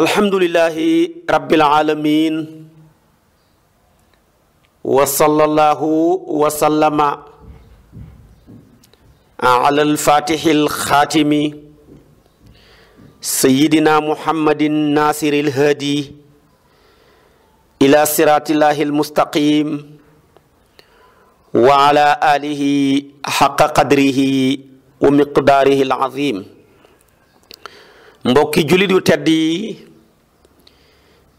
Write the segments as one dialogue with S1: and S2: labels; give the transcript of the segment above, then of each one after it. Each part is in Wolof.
S1: الحمد لله رب العالمين وصلى الله وسلم على الفاتح الخاتم سيدنا محمد الناصر الهادي إلى صراط الله المستقيم وعلى آله حق قدره ومقداره العظيم مبوكي julit تدي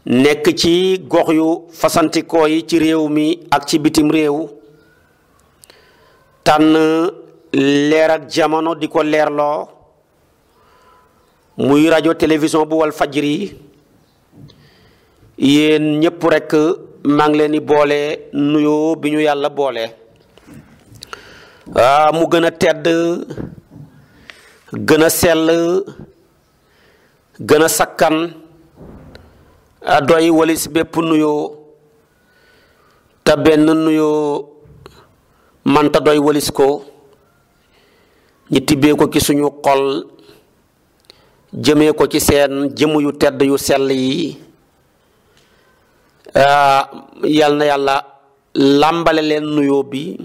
S1: nekk ci gox yu fasantikoo yi ci réew mi ak ci bitim réew tànn leer ak jamono di ko leerloo muy rajo télévision bu wal fajri yéen ñépp rekk maa leen di boole nuyo bi ñu yàlla boole ah mu gën a tedd gën a sell gën a sakkan doy walis bépp nuyoo te benn nuyoo manta doy walis ko ñi tibbee ko ci suñu xol jëmee ko ci seen jëmm yu tedd yu sell yi yal na yàlla làmbale leen nuyoo bi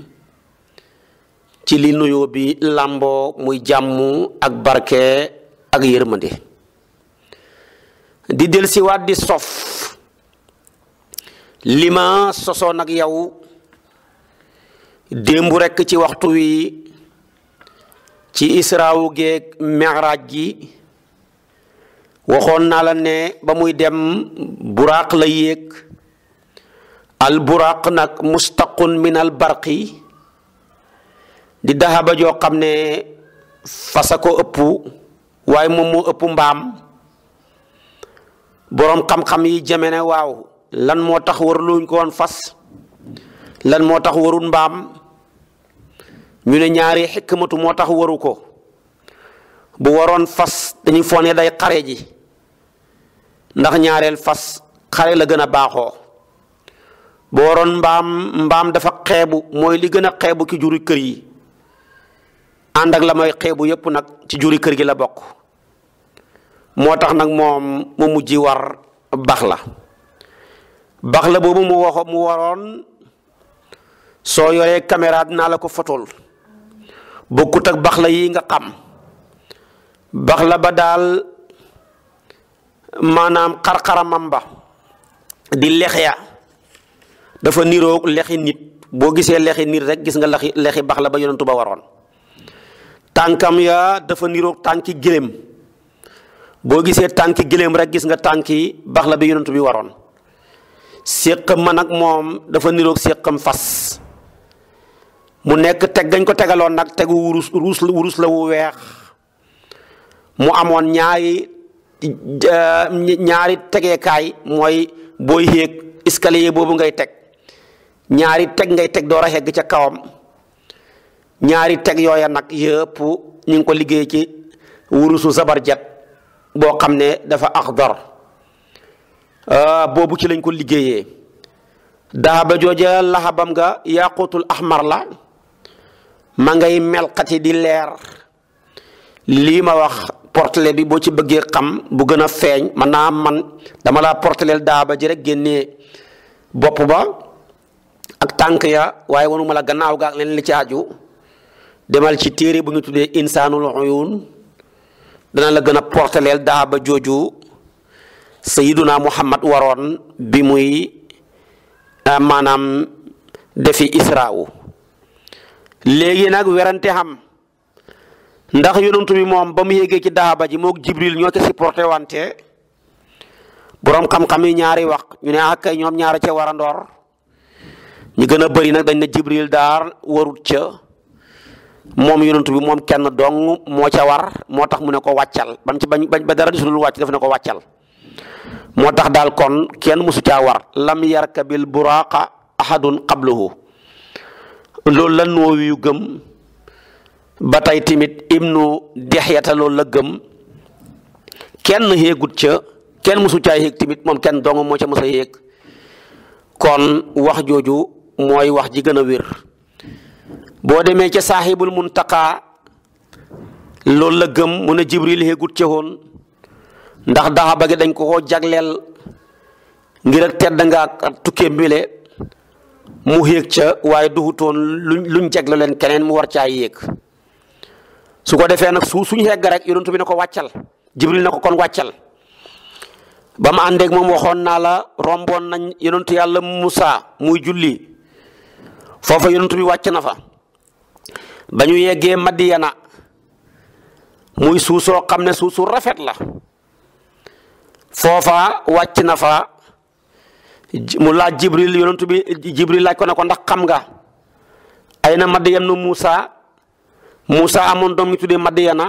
S1: ci li nuyoo bi làmboo muy jàmm ak barke ak yërmande di del siwaat di sof li sosoon ak yow démb rekk ci waxtu wi ci israawu géek miraaj gi waxoon naa la ne ba muy dem buraaq la yéeg al buraaq nag mustaqun min al barqi di dahaba joo xam ne fasa ko ëpp waaye moom moo ëpp mbaam boroom xam-xam yi jëme ne waaw lan moo tax waruluñ ko fas lan moo tax warul mbaam ñu ne ñaari xikmatu moo tax waru ko bu waroon fas dañuy foone day xare ji ndax ñaareel fas xare la gën a baaxoo bu waroon mbaam mbaam dafa xeebu mooy li gën a xeebu ci juri kër yi ànd ak la mooy xeebu yépp nag ci juri kër gi la bokk motax nak mom moom mu mujj war baxla
S2: baxla bobu la
S1: mu waxo mu waron so yoree caméra dina la ko fotol bokkut ak baxla yi nga xam baxla ba dal manam di lexya ya dafa niro lexi nit bo gisee lexi nit rek gis nga lexi lexi ba yonentou ba waron tankam ya dafa niro tanki gilem bo gisé tanki gilem rek gis nga tanki baxla bi yonentou bi waron sekkam man ak mom dafa niro sekkam fas mu nek tegg gagn ko nak nag tegu wurus wurus wurus la wu wex mu amon ñaari ñaari kay moy boy hek escalier bobu ngay teg ñaari teg ngay teg do ra hegg ca kawam ñaari teg yoya nak yëpp ñing ko liggey ci wurusu zabarjat boo xam ne dafa axdar ah, boobu ci lañ ko liggéeyee dahaba jooja laxabam nga yaqutul ahmar la ma ngay melxati di leer lii ma wax portele bi boo ci bëggee xam bu gën a feeñ man naa man dama laa porteleel dahaba ji rek bopp ba ak tànk ya waaye wanu ma la gannaaw ga ak leen li ci aju demal ci téere bu ñu tuddee insaanul uyuun dana la gën a portaleel daa ba jooju sayiduna muhammad waroon bi muy ah, maanaam defi israawu léegi nag werante xam ndax yonantu tumi moom ba mu yéegee ki daaba ji moog jibril ñoo ca supporté wante boroom xam-xam yi ñaari wax ñu ne ak ah, ñoom ñaara ce warandoor ñu gën a bëri nag dañ ne jibril daar warut ca mom yonent bi mom kenn dong mo ca war motax mu ne ko waccal bam ci bañ ba dara gisul wacc daf ne ko waccal motax dal kon kenn musu ca war lam yarkabil buraqa ahadun qabluhu loolu la wi yu gem batay timit ibnu dihyata lol la gem kenn xéegut ca kenn musu ca xéeg timit mom kenn dong mo ca musa kon wax joju moy wax ji gëna wër boo demee ca mun taka loolu la gëm mu ne jibril xéegut ca woon ndax daxa ba dañ ko koo jagleel ngir ak tedd nga ak tukkee mu xéeg ca waaye duxutoon lu luñ jagle leen keneen mu war caa yéeg su ko defee nag su suñ xegg rek yonentu bi na ko wàccal jibril na ko kon wàccal ba mu àndeeg moom waxoon naa la romboon nañ yonentu yàlla musa muy julli foofa yonentu bi wàcc na fa Banyu yeggé madiyana muy suso xamné susu suusu rafet la fofa wacc na fa mu la jibril yonentu bi jibril laaj ko ne ko ndax xam nga ayna madiyana musa nu amon dom ngi doom madiyana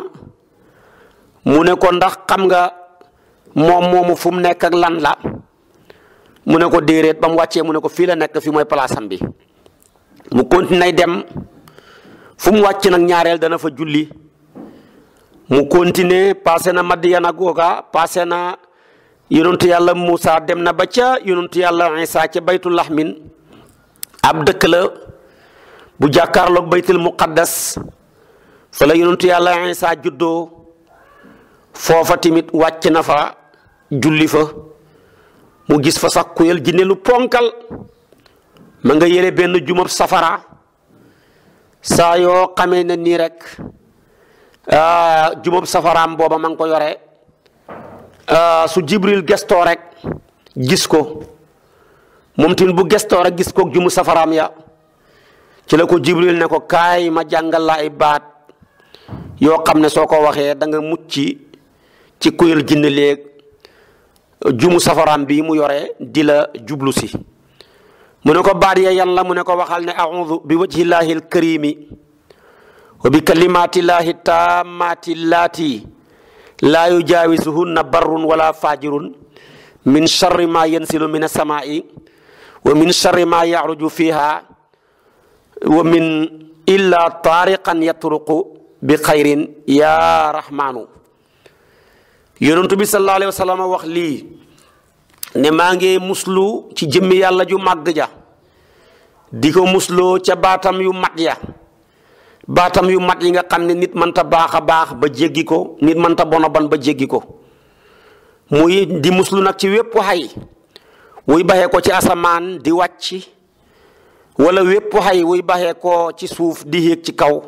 S1: mu ne ko ndax xam nga mom momu fum nek ak lan la mu ne ko déeréet bam mu ne ko fi la fi moy place am bi mu dem fu mu wàcc nag ñaareel dana fa julli mu continuer passé na Madiyana googa passé na yonentu yàlla Moussa dem na ba ca yonentu yàlla Isa ca baytu laxmin ab dëkk la bu jàkkaarloog baytul muqaddas fa la yonentu yàlla Isa juddoo foofa tamit wàcc na fa julli fa mu gis fa sax kuyel jinne lu ponkal ma nga yére benn jumab safara saa yoo xamee na nii rek ah, jubab safaraam booba ma ngi ko yore ah, su jibril gestoo rek gis ko moom tin bu gestoo rek gis ko jumu safaraam ya ci la jibril ne ko kaay ma jàngal la ay baat yoo xam ne soo ko waxee da nga mucc ci jinn léeg jumu safaraam bi mu yore di la jublu mu ne ko baat ya yàlla mu ne ko waxal ne audu bi wajhillaahi alkarimi wa bi kalimaatillaahi taammaati laati laa yujaawisuhunna barrun wala faajirun min charri ma yansilu min asamaai wa min charri ma yaruju fiha wa min illa taariqan yatruqu bi xayrin ya rahmaanu yonentu bi sallallahu alayhi wa sallam wax lii ne maa ngi muslu ci jëmm yàlla ju màgg ja di ko musloo ca baatam yu mat ya baatam yu mat yi nga xam ne nit mënta baax a baax ba jéggi ko nit mënta bon a ba jéggi ko muy di muslu nag ci wépp xay wuy baxe ko ci asamaan di wàcc wala wépp xay wuy baxe ko ci suuf di yéeg ci kaw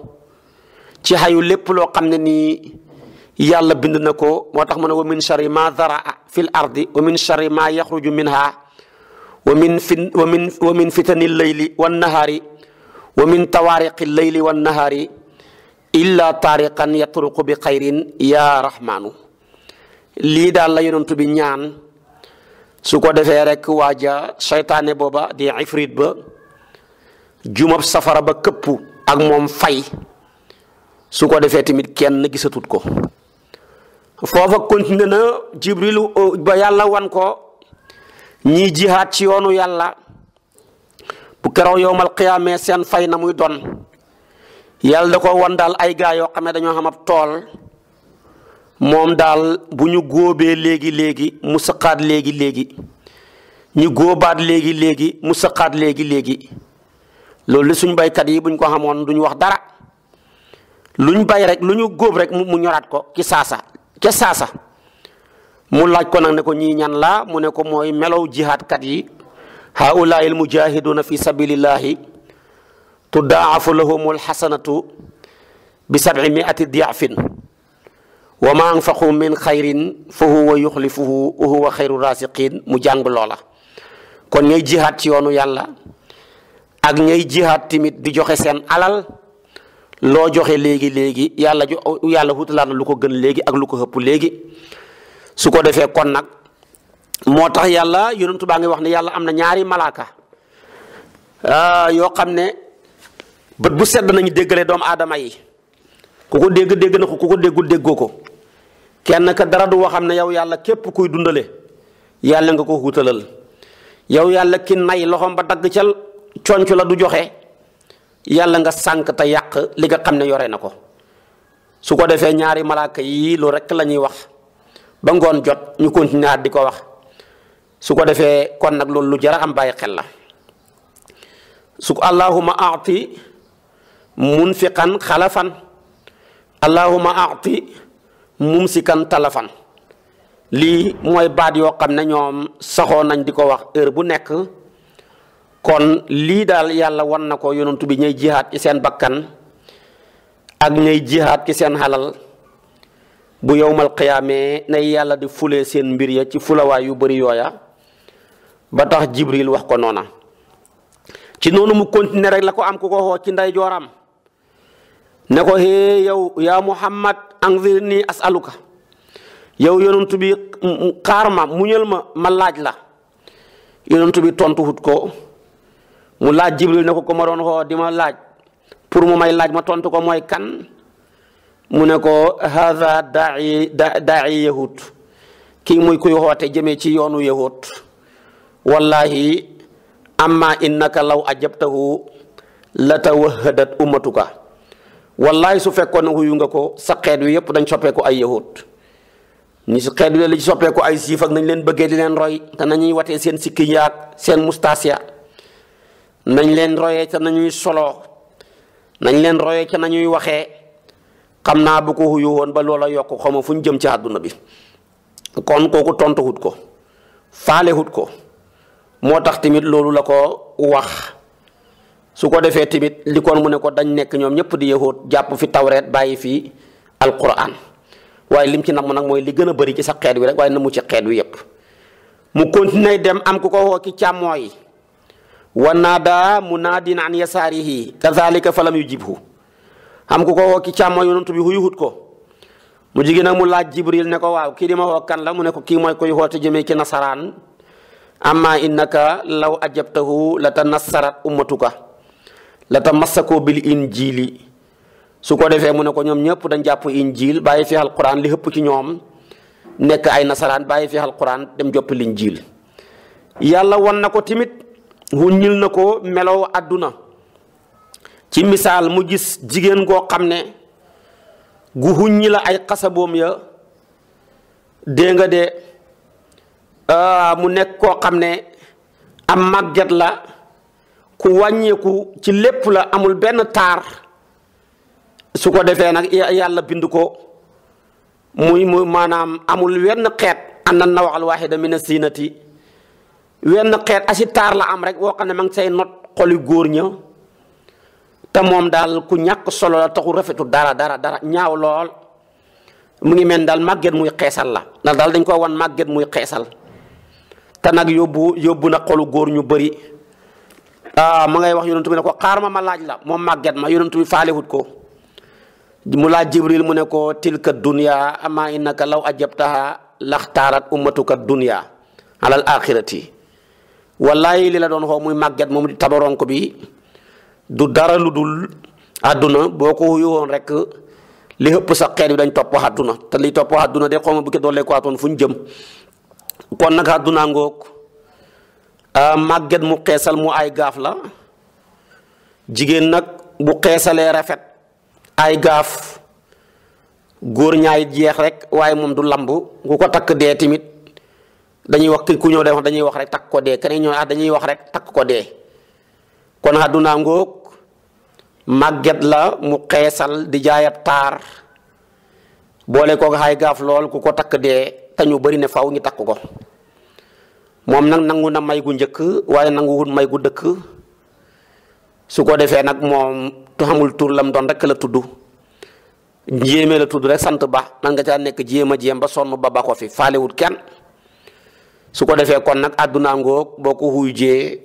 S1: ci xayu lépp loo xam ne nii yàlla bind na ko moo tax mu ne wa min charri ma zaraa fil ardi wa min charri ma yaxruju wa min fin wa min wa min fitani leyli wa min tawaariqi leyli wan nahaari illa taariqan yatruqu bi xayrin yaa rahmaanu lii daal la yonent bi ñaan su ko defee rek waaja seytaane booba di ifrit ba jumab safara ba këpp ak moom fay su ko defee tamit kenn gisatut ko foofa continué na jibril ba yàlla wan ko ñiy jihaat ci yoonu yàlla bu keroog yowmal qiyaamee seen fay na muy doon yàlla da ko wan daal ay gaa yoo xam ne dañoo xam ab tool moom daal bu ñu góobee léegi léegi mu sëqaat léegi léegi ñu góobaat léegi léegi mu sëqaat léegi léegi loolu li suñ baykat yi buñ ko xamoon ñu wax dara lu ñu bay rek lu ñu góob rek mu ñoraat ko ci saasa ca sasa mu laaj ko nak ne ko ñi ñan la mu ne ko moy melaw jihad kat yi al mujahiduna fi sabilillahi tudaafu lahum hasanatu bi sabi diafin wa ma anfaqu min khairin fa huwa yukhlifuhu wa huwa khairur rasiqin mu jang lola kon ñay jihad ci yoonu yalla ak ñay jihad timit di joxe sen alal loo joxe léegi léegi yàlla jo yàlla wutalaat na lu ko gën léegi ak lu ko xëpp léegi su ko defee kon nag moo tax yàlla yonentu baa ngi wax ne yàlla am na ñaari malaaka ah, yoo xam ne bët bu sedd nañu déggalee doomu aadama yi ku ko dégg dégg na ko ku ko déggul déggoo ko kenn ka dara du waxam ne yow yàlla képp kuy dundale yàlla nga ko wutalal yow yàlla ki nay loxoom ba dagg cal conc la du joxe yalla nga sank ta yak li nga xamne yore nako su ko defé ñaari malaka yi lu rek lañuy wax ba ngon jot ñu continuer di ko wax su ko defé kon nak lu jara am baye xel la su ko allahuma munfiqan khalafan allahuma a'ti mumsikan talafan li moy baat yo xamne ñom saxo dikawah nañ diko wax heure bu nek kon li dal yalla wan nako yonentou bi ñay jihad ci sen bakkan ak ñay jihad ci sen halal bu yowmal qiyamé nay yalla di fulé sen mbir ya ci fulawa yu bari yoya ba tax jibril wax ko nona ci nonu mu continuer rek la ko am ko ko ho ci nday joram ne ko hee yow ya muhammad anzirni asaluka yow yonentou bi xaar muñel ma ma laaj la yonentou bi tontu hut ko mu laaj jibril na ko ko ma doon xoo di ma laaj pour mu may laaj ma tontu ko mooy kan mu ne ko haada daai daai yahud kii muy kuy xoote jëmee ci yoonu yahud wallahi amma innaka law ajabtahu la tawahadat ummatuka wallahi su fekkoon ne huyu nga ko sa xeet wi yëpp dañ soppeeku ay yahud ñi si xeet wi la ci soppeeku ay siif ak nañ leen bëggee di leen roy te nañuy watee seen sikki yaag seen mustaasiya nañ leen royee ca nañuy soloo nañ leen royee ca nañuy waxee xam naa bu ko xuyu woon ba loola yokk xaw ma fu ñu jëm ci àdduna bi kon kooku tontu hut ko faale hut ko moo tax tamit loolu la ko wax su ko defee tamit li kon mu ne ko dañ nekk ñoom ñëpp di yahut jàpp fi tawreet bàyyi fi alquran waaye lim ci mu nag mooy li gën a bari ci sa xeet wi rek waaye na mu ci xeet wi yëpp mu continuer dem am ku ko woo ki yi wa na munaadin an yasaarihi kazalika falam yujibhu xam ku ko woo ki càmmo yonent bi huyuhut ko mu jigéen nag mu laa jibril ne ko waaw kii di ma kan la mu ne ko kii mooy koy xoote jëmee ci nasaraan amma innaka law ajabtahu la ta nassarat ummatuka la ta massakoo bil injili su ko defee mu ne ko ñoom ñëpp dañ jàpp injil bàyyi fi alquran li hëpp ci ñoom nekk ay nasaraan bàyyi fi alquran dem joppi linjil yàlla won ko timit wuññil na ko melow àdduna ci misaal mu gis jigéen goo xam ne gu huññi la ay xasaboom ya dégg nga de ah, mu nekk koo xam ne am màgget la ku wàññeeku ci lépp la amul benn taar su ko defee nag yàlla bind ko muy muy maanaam amul wenn xeet an na nawaxal waxida mina siinati wenn xeet asitaar la am rek woo xam ne ma ngi say not xoli góor ña te moom daal ku ñàkk solo la taxu rafetu dara dara dara ñaaw lool mu ngi mel daal màgget muy xeesal la ndax daal dañ ko wan màgget muy xeesal te nag yóbbu yóbbu na xolu góor ñu bari ah ma ngay wax yonentu bi ne ko xaar ma ma laaj la moom màgget ma yonentu bi faalewut ko mu laa jibril mu ne ko tilka dunya ama innaka law ajabtaha laxtaarat ummatuka dunya alal axirati wallaay li la doon xoo muy màgget moom di tabaronk bi du dara lu dul àdduna boo ko wuyu woon rek li ëpp sa xeet bi dañ topp àdduna te li topp àdduna de xaw ma bu ko doolee ko jëm kon nag àdduna ngoog màgget mu xeesal mu ay gaaf la jigéen nag bu xeesalee rafet ay gaaf góor ñaay jeex rek waaye moom du lamb ku ko takk dee tamit. dañuy wax ku ñëw day wax dañuy wax rek takk ko dee keneen ñëw ah, wax rek takk ko dee kon àdduna ngoog màgget la mu xeesal di jaayaat taar boole ko xaay gaaf lool ku ko takk dee te ñu bëri ne faw ñu takk ko moom nag nangu na may gu njëkk waaye nanguwul may gu dëkk su ko defee nag moom tu xamul tur lam doon rek la tudd jéemee la tudd rek sant ba man nga caa nekk jéem a jéem ba sonn ba ba ko fi faalewut kenn su ko defee kon nag àdduna ngoog boo ko wuyjee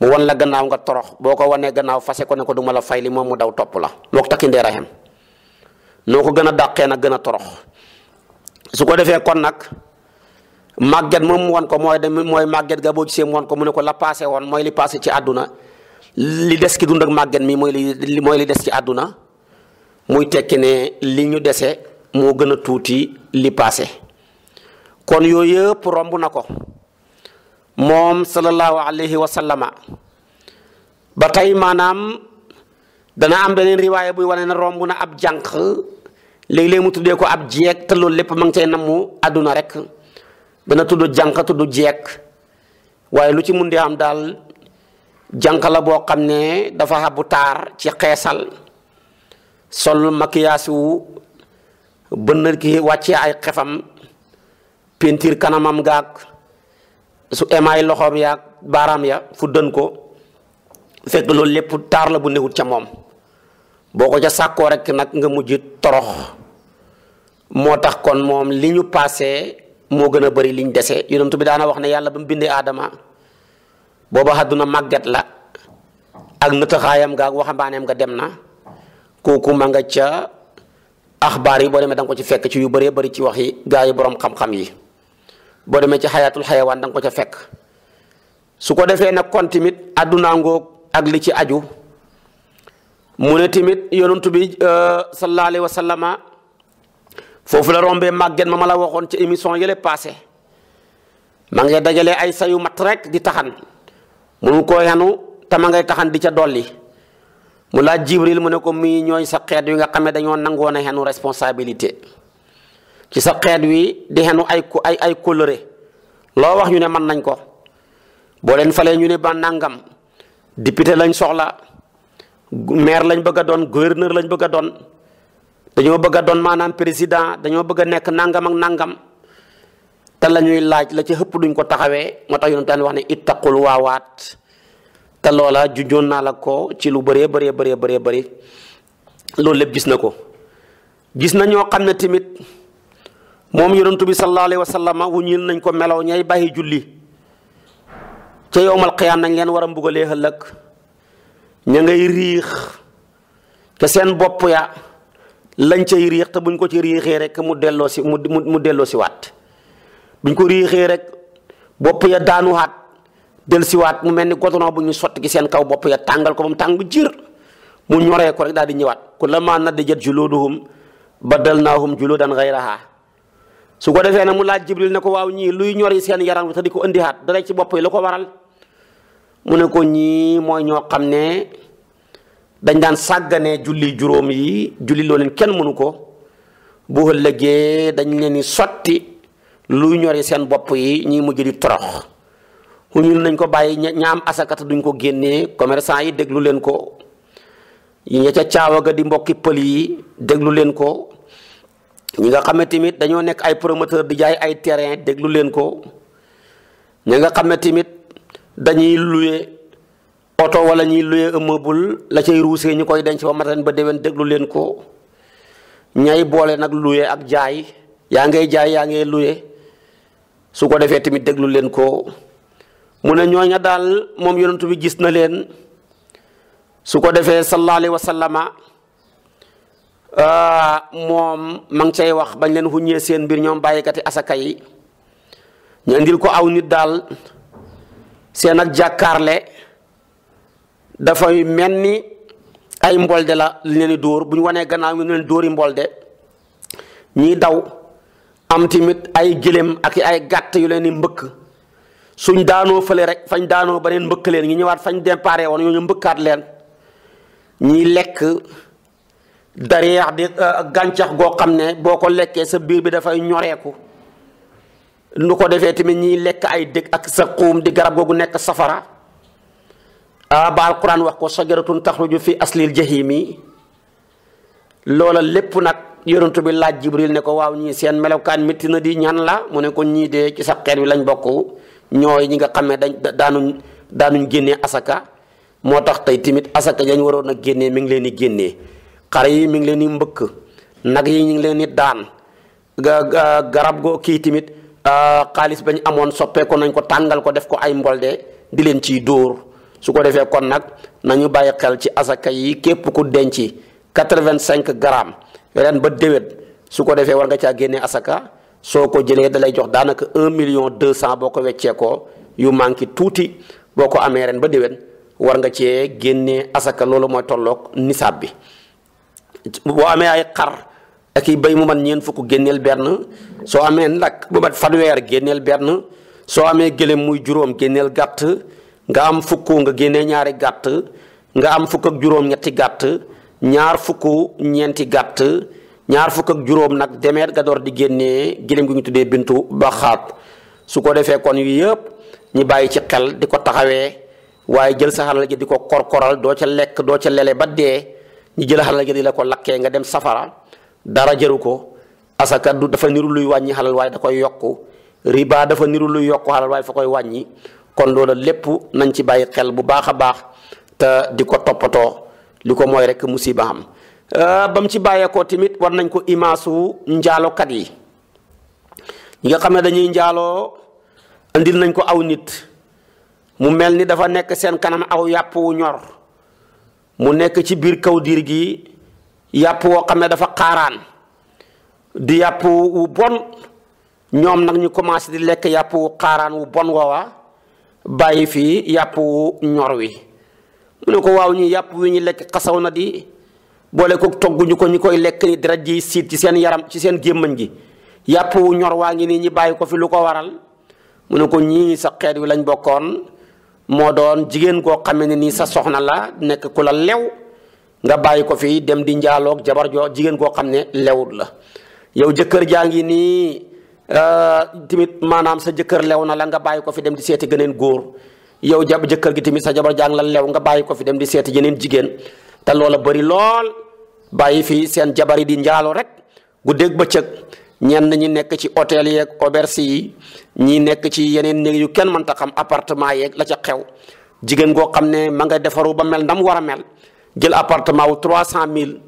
S1: mu wan la gannaaw nga torox boo ko wanee gannaaw fase ko ne ko du la fay li moom mu daw topp la mook takki ndeer noo ko gën a dàqee nag gën a torox su ko defee kon nag màgget moom mu wan ko mooy dem mooy màgget ga boo gisee mu wan ko mu ne ko la passé woon mooy li passé ci àdduna li des ki dund ak màgget mi mooy li mooy li des ci àdduna muy tekki ne li ñu dese moo gën a tuuti li passé kon yooyu yëpp romb na ko moom sallallahu alayhi wa sallama ba tay maanaam dana am beneen riwaaya buy wane na romb na ab jànq léeg-léeg mu tuddee ko ab jeeg te loolu lépp ma ngi cay namu àdduna rek dana tudd jànq tudd jeek waaye lu ci mun di am daal jànq la boo xam ne dafa xabu taar ci xeesal sol makiyaasu bënn ki wàccee ay xefam peinture kanamam gaag su émaay loxoom yaag baaraam ya fu dën ko fekk loolu lépp taar la bu newut ca moom boo ko ca sàkkoo rek nag nga mujj torox moo tax kon moom li ñu paase moo gën a bari liñ dese yonent bi daana wax ne yàlla ba mu bindee aadama booba àdduna màgget la ak nëtëxaayam gaag waxambaaneem nga dem na kooku ma nga ca axbaar yi boo demee da nga ko ci fekk ci yu bëree bari ci wax yi gaa yi boroom xam-xam yi bo demé ci hayatul hayawan dang ko ca fekk su ko defé nak kon timit aduna ngo ak li ci aju mune timit tamit yonantu bi euh, sallallahu alaihi wasallam fofu la rombé maggen mama la waxon ci émission yele passé ma ngay dajalé ay sayu mat rek di taxan mu ko yanu ta ma ngay taxan di ca dolli mu la jibril mu ne ko mi ñoy sa xeet yu nga xamé dañoo responsabilité ci sa xeet wi di xenu ay ay ay coloré loo wax ñu ne man nañ ko boo leen falee ñu ne ba nangam député lañ soxla maire lañ bëgg a doon gouverneur lañ bëgg a doon dañoo bëgg a doon maanaam président dañoo bëgg a nekk nangam ak nangam te lañuy laaj la ci hëpp duñ ko taxawee moo tax yoon tan wax ne ittaqul waawaat te loola junjoon naa la ko ci lu bëree bëree bëree bëree bëri loolu lépp gis na ko gis na ñoo xam ne tamit moom yonantu bi sallallahu alayhi wa sallam wuññil nañ ko melaw ñay bàyyi julli ca yowmal qiyaam nañ leen war a mbugalee ëllëg ña ngay riix te seen bopp ya lañ cay riix te buñ ko ci riixee rek mu delloo si mu mu delloo si waat buñ ko riixee rek bopp ya daanuwaat del si waat mu mel ni goudron bu ñu sotti ci seen kaw bopp ya tàngal ko ba mu tàng jir mu ñoree ko rek daal di ñëwaat kullamaa nadijat juluuduhum baddalnaahum juluudan gayrahaa su ko defé na mu laaj jibril ne ko waaw ñii luy yi seen yaram te ko dara ci bop yi lako waral mu ne ko ñi moy ño xamne dañ daan sagane julli juroom yi julli lo len kenn mënu ko bu ëllëgee dañ leen di sotti luy yi seen bop yi ñi mu di torox ñu nañ ko bayyi ñaam asakata duñ ko genné commerçant yi leen ko yi ca di mbokki pel yi leen ko ñi nga xam ne tamit dañoo nekk ay promoteur di jaay ay terrain déglu leen ko ñi nga xam ne tamit dañuy luye oto wala ñuy loué immeuble la cay ruusee ñu koy denc ba matin ba déwén déglu leen ko ñay boole nag loué ak jaay yaa ngay jaay yaa ngay loué su ko defee tamit déglu leen ko mu ne ñooña daal moom yonentu bi gis na leen su ko defee sallallahu alayhi wa Ah, moom ma ngi cay wax bañ leen xuññee seen mbir ñoom bàyyikati asaka yi ñu indil ko aw nit daal seen ak jàkkaarle dafay mel ni ay mbolde la li leen di dóor bu ñu wanee gannaaw ñu leen dóori mbolde ñiy daw am tamit ay gëléem ak ay gàtt yu leen di mbëkk suñ daanoo fële rek fañ daanoo beneen mbëkk leen ñu ñëwaat fañ déparé woon ñu mbëkkaat leen ñiy lekk dariyax di euh, gàncax goo xam ne boo ko lekkee sa biir bi dafay ñoreeku nu ko defee tamit ñiy lekk ay dëkk ak sa xuum di garab googu nekk safara a ah, ba alquran wax ko sajaratun taxruju fi aslil jahimi loola lépp nag yonentu bi laaj jibril ne ko waaw ñii seen melokaan métti na di ñan la mu ne ko ñii de ci sa xeet wi lañ bokk ñooy ñi nga xam ne dañ daanuñ daanuñ génnee asaka moo tax tey tamit asaka yañ waroon a génnee mi ngi leen di génnee xar yi mi ngi leen di mbëkk nag yi ñu ngi leen di daan garab goo kii tamit ah, xaalis bañ amoon soppeeku nañ ko tàngal ko def ko ay mbolde di leen ciy dóor su ko defee kon nag nañu bàyyi xel ci asaka yi képp ku denc quatre-vingt-cinq garam ren ba déwét su ko defee war nga caa génne asaka soo ko jëlee da lay jox daanaka un million deux cent boo ko wecceekoo yu manqué tuuti boo ko amee ren ba déwén war nga cee génnee asaka loolu mooy tolloog nisaab bi boo amee ay xar ak i béy mu man ñeent fukk génneel benn soo amee nag bu man fanweer génneel benn soo amee gëléem muy juróom génneel gàtt nga am fukk nga génnee ñaari gàtt nga am fukk ak juróom ñetti gàtt ñaar fukk ñeenti gàtt ñaar fukk ak juróom nag demeet nga door di génnee gëléem gi ñu tuddee bintu ba xaat su ko defee kon yu yëpp ñi bàyyi ci xel di ko taxawee waaye jël sa ji di ko koral doo ca lekk doo ca lele ba dee ñu jël halal gi di la ko lakkee nga dem safara dara jëru ko asaka du dafa niru luy wañi halal way da koy yokku riba dafa niru luy yokku halal way fa koy wañi kon loola lepp nañ ci bàyyi xel bu baax a baax te di ko toppatoo li ko mooy rek musiba am euh, bam ci ko timit war nañ ko njaalo kat yi nga dañuy njaalo andil nañ ko aw nit mu melni ni dafa nek seen kanam aw yapu ñor mu nekk ci biir kaw diir gi yàpp woo xam ne dafa xaaraan di yàpp wu bon ñoom nag ñu commencé di lekk yàpp wu xaaraan wu bon woowa bàyyi fii yàpp wu ñor wi mu ne ko waaw ñu yàpp wi ñu lekk xasaw na di boole ko togguñu ko ñu koy lekk ni deret ji siit ci seen yaram ci seen gémmañ gi yàpp wu ñor waa ngi nii ñi bàyyi ko fi lu ko waral mu ne ko ñii sa xeet wi lañ bokkoon mo doon jigen koo xamene ni sa soxna la nek ku lew nga bayiko fi dem di ndialok jabar jo jigen koo xamne lewul la yow jeuker jangi timit euh timit manam sa jeuker lew na la nga bayiko fi dem di seti geneen goor yow jab jeuker gi tamit sa jabar jang la lew nga bayiko fi dem di seti jeneen jigen ta lola bari lol bayi fi sen jabar di ndialo rek guddeeg bëccëg ñen ñi nekk ci hôtel yeeg auberge yi ñi nekk ci yeneen néeg yu kenn ta xam appartement yeeg la ca xew jigen go xamne ne ma nga defaru ba mel ndam wara mel jël appartement wu 300000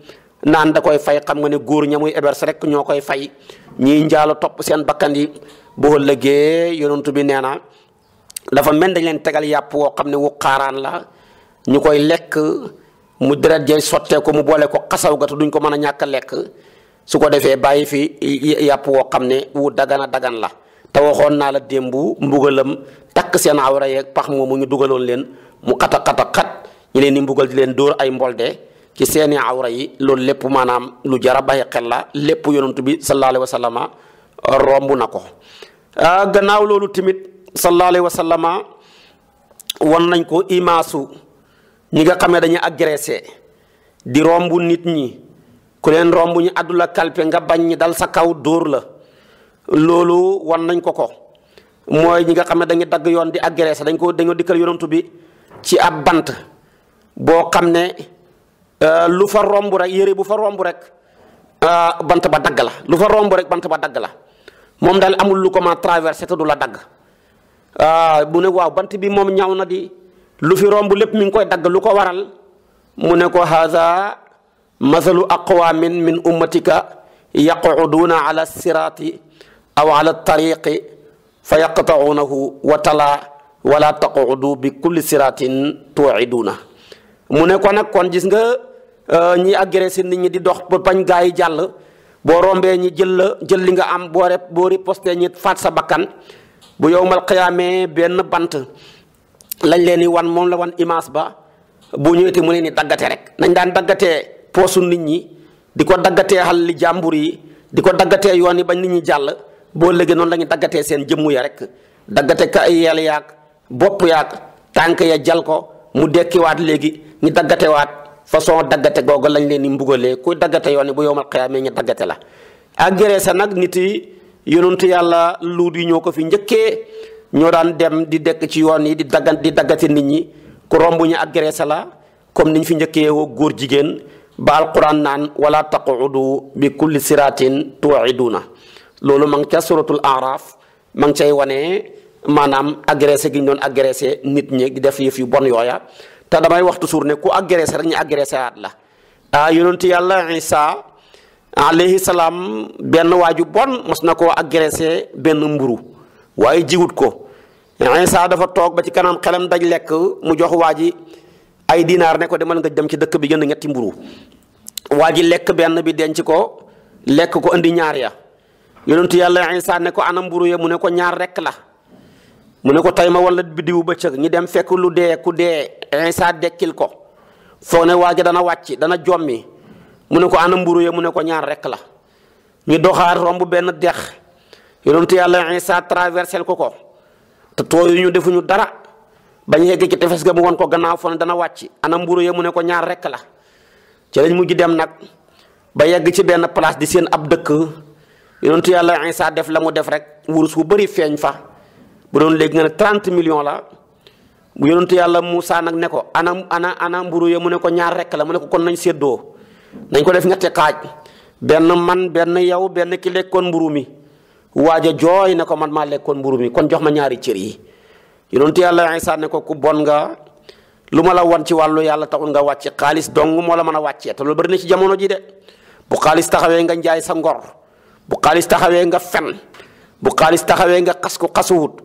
S1: naan da koy fay xam nga ne goor ña muy rek ñokoy fay ñi njaalo top seen bakkan yi boo lëggee yonantu bi neena dafa mel dañ leen tegal yap wo xamne ne wu xaaraan la ñukoy lek mu dara jey sotte ko mu boole ko xassaw gatu duñ ko mëna ñaka lek su ko defee bàyyi fi yàpp woo xam ne wu dagana dagan la te waxoon naa la démb mbugalam takk seen awra yeeg pax moomu ñu dugaloon leen mu xat a xat a leen di mbugal di leen dóor ay mbolde ci seeni awra yi loolu lépp maanaam lu jara bàyyi xel la lépp yonantu bi sallallahu alayhi wa sallama romb na ko ah, gannaaw loolu tamit sallallahu alayhi wa sallama wan nañ ko imaasu ñi nga xam ne dañuy agressé di romb nit ñi ku leen romb ñu àddu la kalpe nga bañ ñi dal sa kaw dóor la loolu wan nañ ko ko mooy ñi nga xam ne dañuy dagg yoon di agressé dañ ko dañoo dikkal yonantu bi ci ab bant boo xam ne euh, lu fa romb rek yére bu fa romb rek euh, bant ba dagg la lu fa romb rek bant ba dagg la moom daal amul lu ko ma traversé te du la dagg bu euh, ne waaw bant bi moom ñaw na di lu fi romb lépp mi ngi koy dagg lu ko waral mu ne ko haza masalu aqwaamin min ummatika yaquduuna ala siraati aw ala tariqi fa yaqtauunahu wa tala wala taqudu bi kulli siraatin tuiduuna mu ne ko kon gis nga euh, ñi agressé nit ñi di dox ba bañ gaa jàll boo rombee ñi jël la jël li nga am boo rep boo riposté ñi faat sa bakkan bu yowmal xiyaamee benn bant lañ leen di wan moom la wan image ba bu ñëwee te mu ne ni daggate rek nañ daan daggatee posu nit ñi di ko hal li jamburi yi di ko yoni bañ nit ñi jall bo legge non la ñu seen jëm ya rek daggate ka yeel yaak bop yaak tank ya jall ko mu dekkiwaat ñi ñu waat façon daggate gogo lañ leen ni mbugale ku daggate yoni bu yowmal qiyamé ñi daggate la agere sa nak nit yi yonentu yalla luud yi ñoko fi ñëkke ño daan dem di dekk ci yoon yi di daggan di daggate nit ñi ku ñi ñu sa la comme niñ fi ñëkke wo goor jigen ba alquran naan wala taqudu bi kulli siraatin na loolu ma ngi ca suratul araf ma ngi cay wane maanaam agressé gi ñu doon agressé nit ñi def yëf yu bon yooya te damay wax toujours ne ku agressé rek ñu agressé aat la ah yonent yàlla Isa alayhi salaam benn waaju bon mos na koo agressé benn mburu waaye jiwut ko Isa dafa toog ba ci kanam xelam daj lekk mu jox waa ji ay dinaar ne ko demal nga dem ci dëkk bi jënd ñetti mburu waa ji lekk benn bi denc ko lekk ko indi ñaar ya yonentu yàlla Isa ne ko ana mburu ya mu ne ko ñaar rek la mu ne ko tey ma wala biddiwu bëccëg ñi dem fekk lu dee ku dee Isa dekkil ko foog ne waa ji dana wàcc dana jommi mu ne ko ana mburu ya mu ne ko ñaar rek la ñu doxaar romb benn dex yonentu yàlla Isa traversel ko ko te tooyuñu defuñu dara bañ yegg ci tefes ga mu won ko gannaaw fon dana wàcc ana mburu ya mu ne ko ñaar rek la ci lañ mujj dem nag ba yegg ci benn place di seen ab dëkk yonentu yàlla isa def la mu def rek wurus wu bari feeñ fa bu doon léegi nga ne 30 millions la bu yonentu yàlla Moussa nag ne ko ana ana ana mburu ya mu ne ko ñaar rek la mu ne ko kon nañ séddoo nañ ko def ñetti xaaj benn man benn yow benn ki lekkoon mburu mi waaja jooy ne ko man maa lekkoon mburu mi kon jox ma ñaari cër yi yonentu yàlla isa ne ko ku bon nga luma la won ci walu yalla taxul nga wacc khalis dong mo la meuna a te loolu na ci jamono ji de bu khalis taxawé nga njaay sa ngor bu khalis taxawé nga fen bu khalis taxawé nga bukalis ko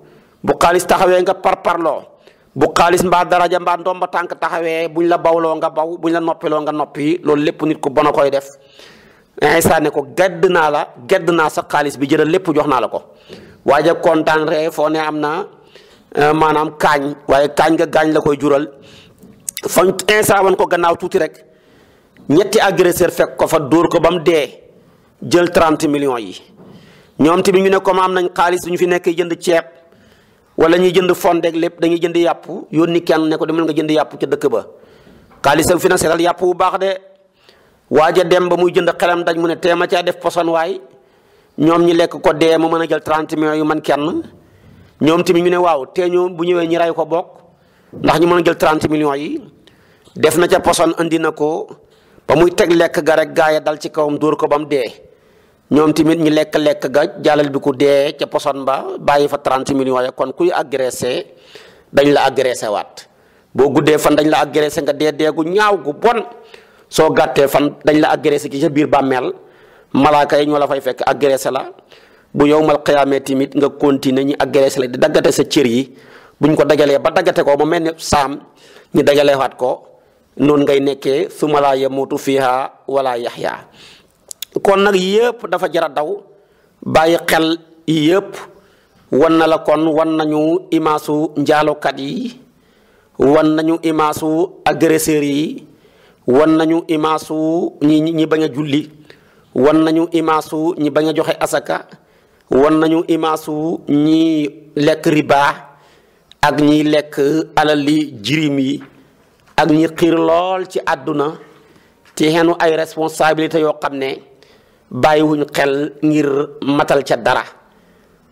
S1: bu khalis taxawé nga parparloo bu xaalis mbaa daraja mba ndomba tank taxawé buñ la bawlo nga baw buñ la noppiloo nga noppi lol lepp nit ku bon koy def isa ne ko gedd la gedd sa khalis bi jëlal lepp jox la ko waaja kontan re ne am Euh, maanaam kaañ waaye kaañ nga gaañ la koy jural fañ instant wan ko gannaaw tuuti rek ñetti agresseur fekk ko fa dóor ko ba mu dee jël 30 millions yi ñoom tamit ñu ne comme am nañ xaalis duñu fi nekk jënd ceeb wala ñuy jënd fondeeg lépp dañuy jënd yàpp yónni kenn ne ko demal nga jënd yàpp ca dëkk ba xaalis ak financé dal yàpp bu baax de waaja dem ba muy jënd xelam daj mu ne teema caa def poson waay ñoom ñi lekk ko dee mu mën a jël 30 millions yi man kenn ñoom tamit ñu ne waaw tee ñoom bu ñëwee ñi ray ko bokk ndax ñu mën a jël 30 millions yi def na ca poson andi na ko ba muy teg lekk ga rek gaaya dal ci kawam dóor ko ba mu dee ñoom tamit ñu lekk lekk ga jàllal bi ku dee ca poson ba bàyyi fa 30 millions ya kon kuy agressé dañ la agressé waat boo guddee fan dañ la agressé nga dee dee gu ñaaw gu bon soo gàttee fan dañ la agressé ci ca biir bàmmeel malaaka yi ñoo la fay fekk agressé la bu yowmal qiyamé timit nga continuer ñi agressé la di dagate sa cër yi buñ ko dajalé ba dagaté ko mo melni sam ñi dajalé wat ko non ngay nekké suma la yamutu fiha wala yahya kon nak yépp dafa jara daw bayyi xel yépp la kon wan nañu njaalo kat yi wan nañu imaasu agresseur yi wan nañu imasu ñi ñi baña julli wan nañu ñi baña joxe asaka wan nañu imaasu ñiy lekk ribaa ak ñiy lekk alal li jirim yi ak ñi xiir lool ci àdduna ci xenu ay responsabilité yoo xam ne bàyyiwuñ xel ngir matal ca dara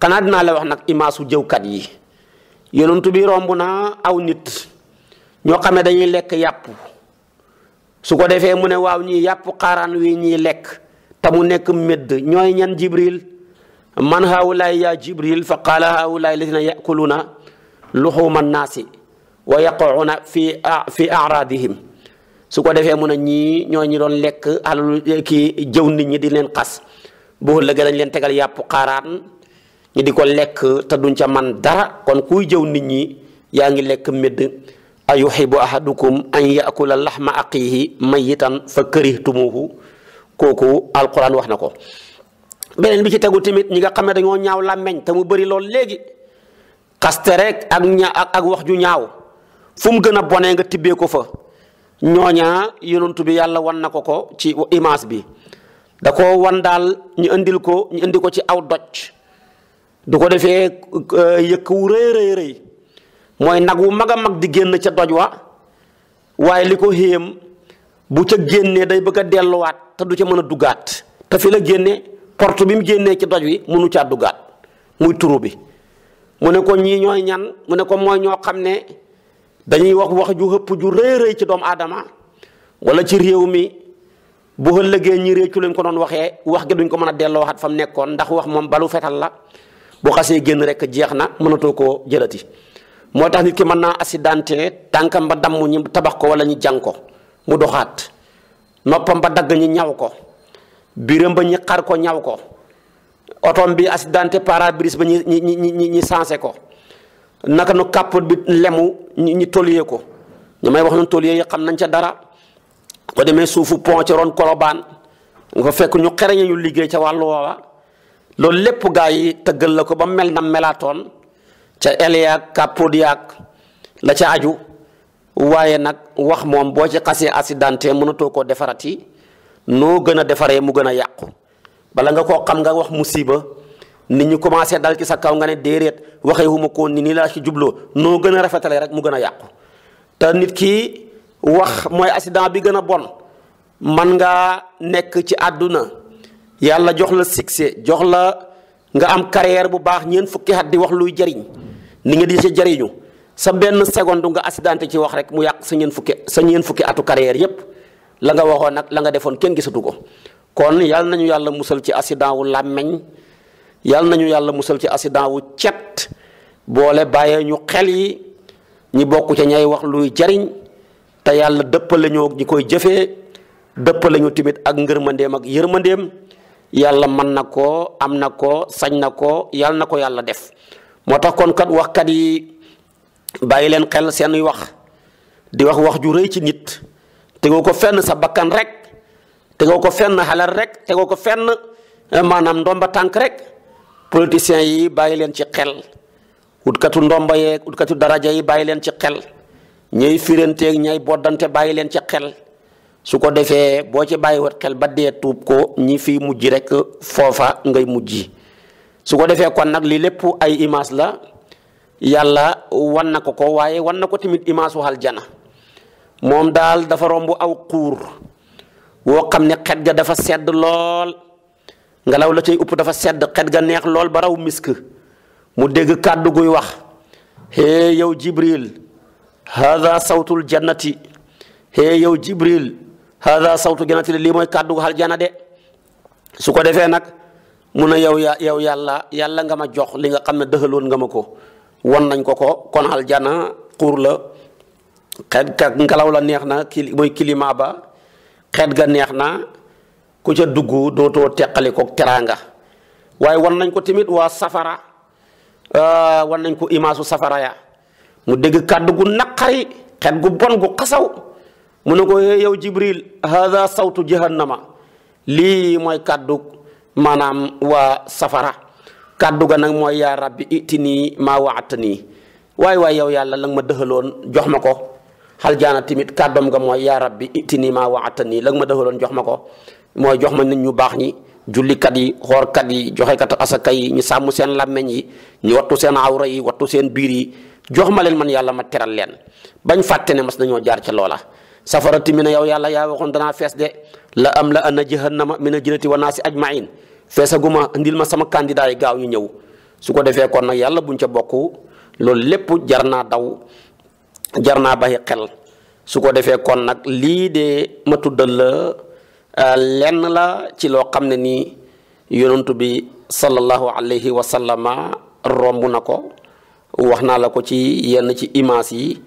S1: xanaa dinaa la wax nag imaasu jëwkat yi yonent bi romb na aw nit ñoo xam ne dañuy lekk yàpp su ko defee mu ne waaw ñii yàpp xaaraan wi ñuy lekk te mu nekk médd ñooy ñan jibril man haawulaay yaa jibril fa qaala haawulaay lazina yakuluuna luxuuma naasi wa yaquuna fi fi aradihim su ko defee mun a ñii ñoo ñi doon lekk alalu kii jëw nit ñi di leen xas bu ëllëgee dañ leen tegal yàpp xaaraan ñi di ko lekk te duñ ca man dara kon kuy jëw nit ñi yaa ngi lekk médd a yuxibu ahadukum an yakula laxma aqihi mayitan fa karihtumuhu kooku alquran wax na ko benen bi ci tegu timit ñi nga xam dañu ñaaw lamagne te mu bari lool legi xaste rek ak ña ak wax ju ñaaw fu mu gëna boné nga tibé ko fa ñoña yonantu bi yalla wan nako ko ci image bi da ko wan dal ñu andil ko ñu andi ko ci aw doj du ko defé euh, yëkk wu reey reey reey moy nag wu mag mag di genn ci doj wa waye liko heem bu ca genné day bëgg delu wat te du ca mëna a te fi la genné porte bi mu génnee ci doj wi munu caa duggaat muy turu bi mu ne ko ñii ñooy ñan mu ne ko mooy ñoo xam ne dañuy wax wax ju hëpp ju rëy rëy ci doomu aadama wala ci réew mi bu ëllëgee ñi réccu lañ ko doon waxee wax gi duñ ko mën a delloo waxaat fa mu nekkoon ndax wax moom balu fetal la bu xasee génn rek jeex na mënatoo koo jëlati moo tax nit ki mën naa accidenté tànkam ba damm tabax ko wala ñu jàng ko mu doxaat noppam ba dagg ñi ñaw ko biram ba ñu xar ko ñaw ko otom bi accidenté pare-brise ba ñi ñi ñi ñi sensé ko naka nu kàpp bi lemu ñi toliyee ko ñu may wax noonu toliyee yi xam nañ ca dara boo demee suufu pont ci ron kolobaan nga fekk ñu xereñe ñu liggéey ca wàllu woowa loolu lépp gaa yi tëggal la ko ba mel na melaatoon ca el yaag kàppood yaag la ca aju waaye nag wax moom boo ci xasee accidenté mënatoo koo defarati noo gën a defaree mu gën a yàqu bala nga koo xam nga wax musiba nit ñu commencé dal ci sa kaw nga ne déedéet waxewuma wu ma ko ni nii laa ci jubloo noo gën a rafetalee rek mu gën a yàqu te nit ki wax mooy accident bi gën a bon man nga nekk ci àdduna yàlla jox la succès jox la nga am carrière bu baax ñeent fukki at di wax luy jariñ ni nga di sa jariñu sa benn seconde nga accidenté ci wax rek mu yàq sa ñeent fukki sa ñeent fukki atu carrière yépp la nga waxo nak la nga defone ken gisatu ko kon yal nañu yalla musal ci accident wu làmmeñ yalla nañu yalla musal ci accident wu cet boole baye ñu xel yi ñi bokku ci ñay wax luy jariñ ta yalla dëppale ñoo ñi koy jëfé dëppale ñu timit ak ngërmandeem ak yërmandeem yalla man nako, am nako, sañ nako yalla nako yalla def motax kon kat kat yi bayi len xel seen wax di wax wax ju reey ci nit tegoo ko fenn sa bakkan rek tegoo ko fenn xalal rek tegoo ko fenn eh, maanaam ndomba tànk rek politiciens yi bàyyi leen ci xel wutkatu ndomba yee utkatu daraja yi bàyyi leen ci xel ñay firanteeg ñay boddante bàyyi leen ci xel su ko defee boo ci bàyyiwat xel ba dee tuub ko ñi fii mujj rek foofa ngay mujj su ko defee kon nag lii lépp ay image la yàlla wan na ko ko waaye wan na ko tamit image waxal jana moom daal dafa romb aw xuur woo xam ne xet ga dafa sedd lool ngelaw la cay upp dafa sedd xet ga neex lool ba raw misk mu dégg kàddu guy wax hee yow jibril hada sawtul jannati yow jibril hada sawtu jannati lii mooy kàddu gu aljana de su ko defee nag mun ne yow ya yow yàlla yàlla nga ma jox li nga xam ne dëxaloon nga ma ko won nañ ko ko kon aljana xuur la xeet ka ngelaw la neex na ki mooy climat ba xeet ga neex na ku ca dugg dootoo teqali ko teraanga waaye wan nañ ko tamit waa safara euh, wan nañ ko imaasu safara ya mu dëgg kàddu gu naqari xeet gu bon gu xasaw mu ne ko hee eh, yow jibril hada sawtu jahannama lii mooy kàddu maanaam waa safara kàddu ga nag mooy yaa rabbi iti maa waata nii waaye waaye yow yàlla la nga ma dëxaloon jox ma ko xal jaana tamit kàddoom nga mooy yaa rabbi itini maa waata nii la nga ma defaloon jox ma ko mooy jox ma nit ñu baax ñi jullikat yi xoorkat yi joxekat asaka yi ñu sàmm seen làmmeñ yi ñu wattu seen awra yi wattu seen biir yi jox ma leen man yàlla ma teral leen bañ fàtte ne mas nañoo jaar ca loola safara tamit ne yow yàlla yaa waxoon danaa fees de la am la anna jahannama mina jinnati wa naasi ajmain feesaguma ndil ma sama candidat yi gaaw ñu ñëw su ko defee kon nag yàlla buñ ca bokk loolu lépp jar naa daw jarna bahi xel su ko defee kon nag lii de ma tuddal la euh, lenn la ci loo xam ne nii yonantu bi sallallahu alayhi wa sallama romb na ko wax naa la ko ci yenn ci image yi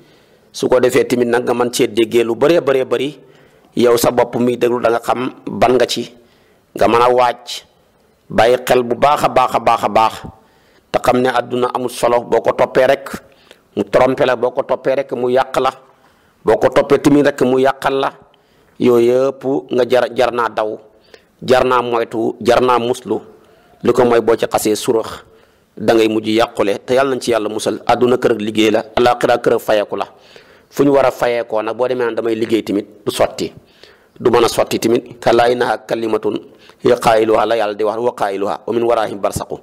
S1: su ko defee tamit nag man cee déggee lu bëree bëree bëri yow sa bopp mi déglu da nga xam ban nga ci nga mën a waaj xel bu baax a baax a baax a baax te xam ne àdduna amul solo boo ko rek mu trompé la boko topé rek mu yak la boko topé timi rek mu yàqal la yooyu nga jar jarna daw jar moytu jarna muslu liko moy bo ci xasse surax da ngay mujj yàqule te yalla nañ ci yalla musal aduna kër liggéey la alaxira kër fayeku la fuñu wara fayé ko nak bo démé damay liggéey timit du soti du mëna soti timit kalimatun ya qaa'iluhaa la di wax wa qailuha wa min warahim barsaqu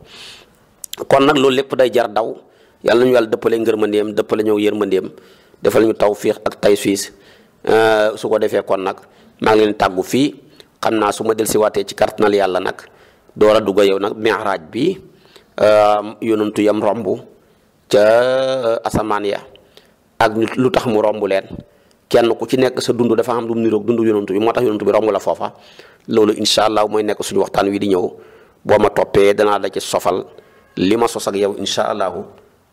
S1: kon nak lepp day jar daw yalla ñu yalla dëppale ngërmandiyam dëppale ñëw yërmandiyam defal ñu tawfiq ak taysis euh, su ko defé kon nak ma ngi leen taggu fi xamna suma del ci waté ci cardinal yalla nak door a yow nak mi'raj bi euh, yonantu yam rombu ca asamania ya ak muram tax mu rombu leen kenn ku ci nekk sa dundu dafa am lu niro dundu dund bi moo tax bi rombu la fofa lolu inshallah moy nekk suñu waxtan wi di ñew boma topé dana la ci sofal lima sos ak yow inshallah